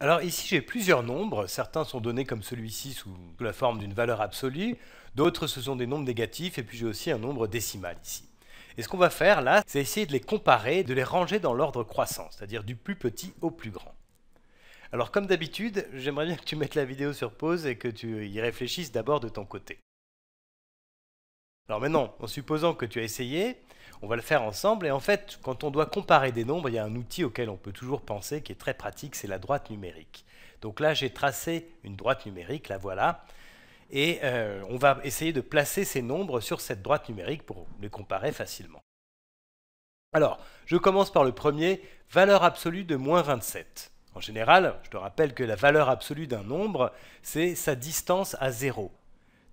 Alors ici, j'ai plusieurs nombres. Certains sont donnés comme celui-ci sous la forme d'une valeur absolue. D'autres, ce sont des nombres négatifs. Et puis j'ai aussi un nombre décimal ici. Et ce qu'on va faire là, c'est essayer de les comparer, de les ranger dans l'ordre croissant, c'est-à-dire du plus petit au plus grand. Alors comme d'habitude, j'aimerais bien que tu mettes la vidéo sur pause et que tu y réfléchisses d'abord de ton côté. Alors maintenant, en supposant que tu as essayé, on va le faire ensemble. Et en fait, quand on doit comparer des nombres, il y a un outil auquel on peut toujours penser qui est très pratique, c'est la droite numérique. Donc là, j'ai tracé une droite numérique, la voilà. Et euh, on va essayer de placer ces nombres sur cette droite numérique pour les comparer facilement. Alors, je commence par le premier, valeur absolue de moins 27. En général, je te rappelle que la valeur absolue d'un nombre, c'est sa distance à 0.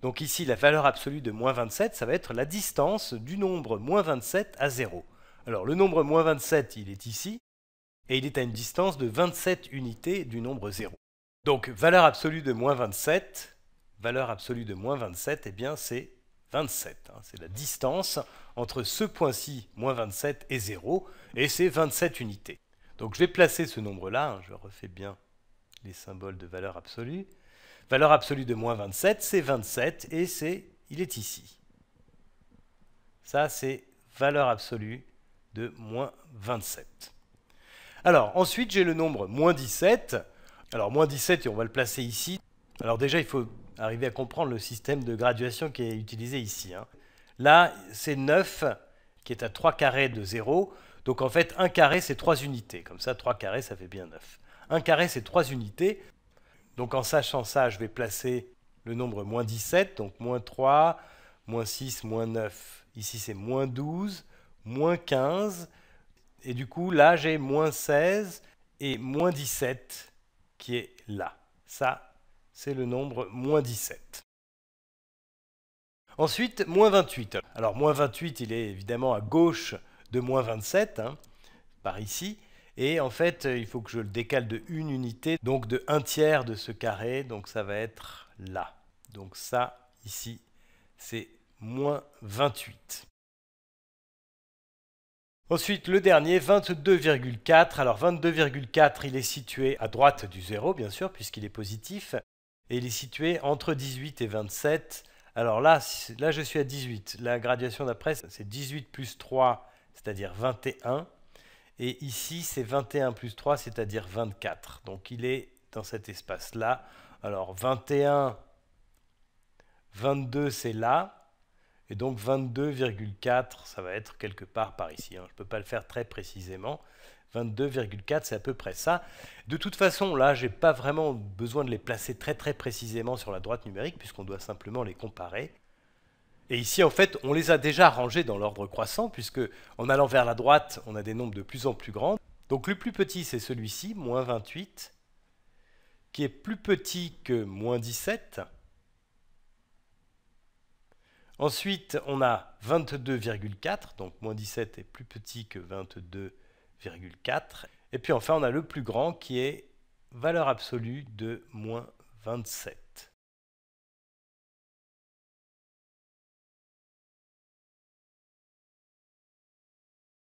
Donc ici, la valeur absolue de moins 27, ça va être la distance du nombre moins 27 à 0. Alors le nombre moins 27, il est ici, et il est à une distance de 27 unités du nombre 0. Donc valeur absolue de moins 27, valeur absolue de moins 27, et eh bien c'est 27. Hein. c'est la distance entre ce point-ci, moins 27, et 0, et c'est 27 unités. Donc je vais placer ce nombre-là, hein, je refais bien les symboles de valeur absolue. Valeur absolue de moins 27, c'est 27 et c'est il est ici. Ça, c'est valeur absolue de moins 27. Alors, ensuite, j'ai le nombre moins 17. Alors, moins 17, et on va le placer ici. Alors déjà, il faut arriver à comprendre le système de graduation qui est utilisé ici. Hein. Là, c'est 9 qui est à 3 carrés de 0. Donc en fait, 1 carré, c'est 3 unités. Comme ça, 3 carrés, ça fait bien 9. 1 carré, c'est 3 unités. Donc en sachant ça, je vais placer le nombre moins 17, donc moins 3, moins 6, moins 9. Ici, c'est moins 12, moins 15. Et du coup, là, j'ai moins 16 et moins 17 qui est là. Ça, c'est le nombre moins 17. Ensuite, moins 28. Alors, moins 28, il est évidemment à gauche de moins 27, hein, par ici. Et en fait, euh, il faut que je le décale de une unité, donc de un tiers de ce carré. Donc ça va être là. Donc ça, ici, c'est moins 28. Ensuite, le dernier, 22,4. Alors 22,4, il est situé à droite du 0, bien sûr, puisqu'il est positif. Et il est situé entre 18 et 27. Alors là, là je suis à 18. La graduation d'après, c'est 18 plus 3, c'est-à-dire 21. Et ici, c'est 21 plus 3, c'est-à-dire 24. Donc il est dans cet espace-là. Alors 21, 22, c'est là. Et donc 22,4, ça va être quelque part par ici. Hein. Je ne peux pas le faire très précisément. 22,4, c'est à peu près ça. De toute façon, là, je n'ai pas vraiment besoin de les placer très très précisément sur la droite numérique, puisqu'on doit simplement les comparer. Et ici, en fait, on les a déjà rangés dans l'ordre croissant, puisque en allant vers la droite, on a des nombres de plus en plus grands. Donc le plus petit, c'est celui-ci, moins 28, qui est plus petit que moins 17. Ensuite, on a 22,4, donc moins 17 est plus petit que 22,4. Et puis enfin, on a le plus grand qui est valeur absolue de moins 27.